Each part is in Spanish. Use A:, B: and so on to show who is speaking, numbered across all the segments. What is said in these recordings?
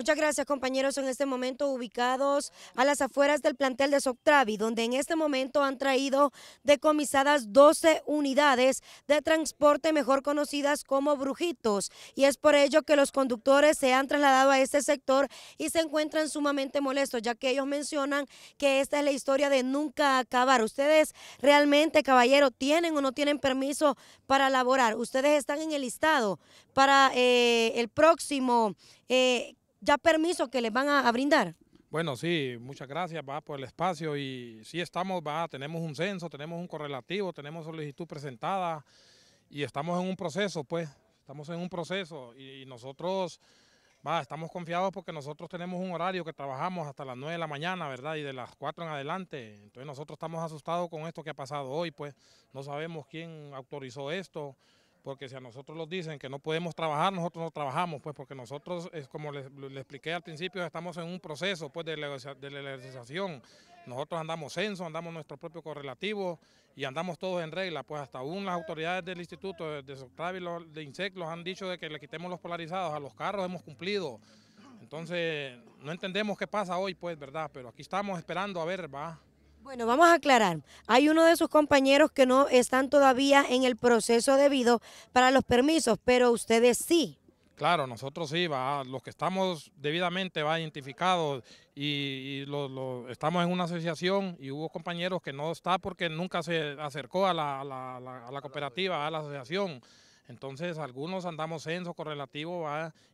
A: Muchas gracias compañeros, en este momento ubicados a las afueras del plantel de Soctravi, donde en este momento han traído decomisadas 12 unidades de transporte mejor conocidas como brujitos y es por ello que los conductores se han trasladado a este sector y se encuentran sumamente molestos, ya que ellos mencionan que esta es la historia de nunca acabar. Ustedes realmente, caballero, tienen o no tienen permiso para laborar. Ustedes están en el listado para eh, el próximo eh, ya permiso que les van a, brindar?
B: Bueno, sí, muchas gracias va, por el espacio y sí estamos, va, tenemos un censo, tenemos un correlativo, tenemos solicitud presentada y estamos en un proceso, pues, estamos en un proceso y, nosotros va, estamos confiados porque nosotros tenemos un horario que trabajamos hasta las 9 de la mañana, ¿verdad? Y de las 4 en adelante, entonces nosotros estamos asustados con esto que ha pasado hoy, pues, no sabemos quién autorizó esto, porque si a nosotros nos dicen que no podemos trabajar, nosotros no trabajamos, pues porque nosotros, es como les, expliqué al principio, estamos en un proceso pues, de, de legalización. Nosotros andamos censo, andamos nuestro propio correlativo y andamos todos en regla, pues hasta aún las autoridades del instituto de y de INSEC, los han dicho de que le quitemos los polarizados, a los carros hemos cumplido. Entonces, no entendemos qué pasa hoy, pues, ¿verdad? Pero aquí estamos esperando a ver, va.
A: Bueno, vamos a aclarar. Hay uno de sus compañeros que no están todavía en el proceso debido para los permisos, pero ustedes sí.
B: Claro, nosotros sí, los que estamos debidamente va, identificados y, estamos en una asociación y hubo compañeros que no está porque nunca se acercó a la cooperativa, a la asociación. Entonces algunos andamos censo correlativo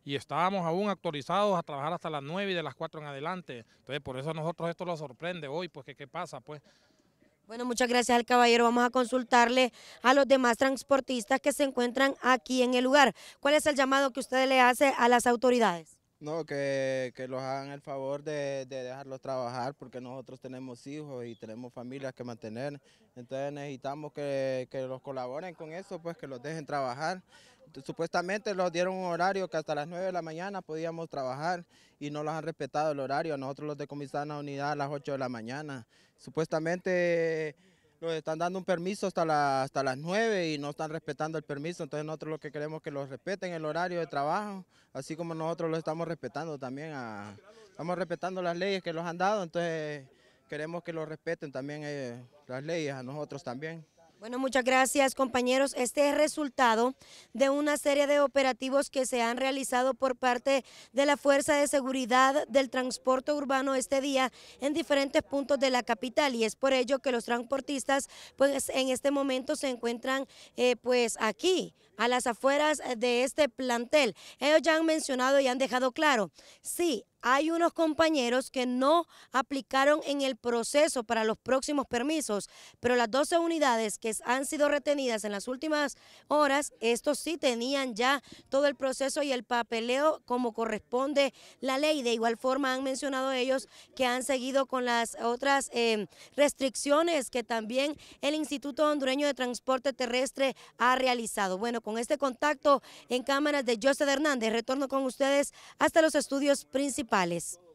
B: y estábamos aún actualizados a trabajar hasta las 9 y de las 4 en adelante. Entonces por eso a nosotros esto lo sorprende hoy, pues que qué pasa pues.
A: Bueno, muchas gracias al caballero. Vamos a consultarle a los demás transportistas que se encuentran aquí en el lugar. ¿Cuál es el llamado que usted le hace a las autoridades?
C: No, que, los hagan el favor de, dejarlos trabajar porque nosotros tenemos hijos y tenemos familias que mantener. Entonces necesitamos que, que, los colaboren con eso, pues que los dejen trabajar. Supuestamente los dieron un horario que hasta las 9 de la mañana podíamos trabajar y no los han respetado el horario. Nosotros los decomisaron a la unidad a las 8 de la mañana. Supuestamente están dando un permiso hasta, la, hasta las 9 y no están respetando el permiso, entonces nosotros lo que queremos es que lo respeten el horario de trabajo, así como nosotros lo estamos respetando también, estamos respetando las leyes que nos han dado, entonces queremos que lo respeten también eh, las leyes a nosotros también.
A: Bueno, muchas gracias compañeros. Este es resultado de una serie de operativos que se han realizado por parte de la Fuerza de Seguridad del Transporte Urbano este día en diferentes puntos de la capital y es por ello que los transportistas pues en este momento se encuentran eh, pues aquí a las afueras de este plantel. Ellos ya han mencionado y han dejado claro, sí, hay unos compañeros que no aplicaron en el proceso para los próximos permisos, pero las 12 unidades que han sido retenidas en las últimas horas, estos sí tenían ya todo el proceso y el papeleo como corresponde la ley. De igual forma han mencionado ellos que han seguido con las otras em, restricciones que también el Instituto Hondureño de Transporte Terrestre ha realizado. Bueno, con este contacto en cámaras de José Hernández, retorno con ustedes hasta los estudios principales Gracias.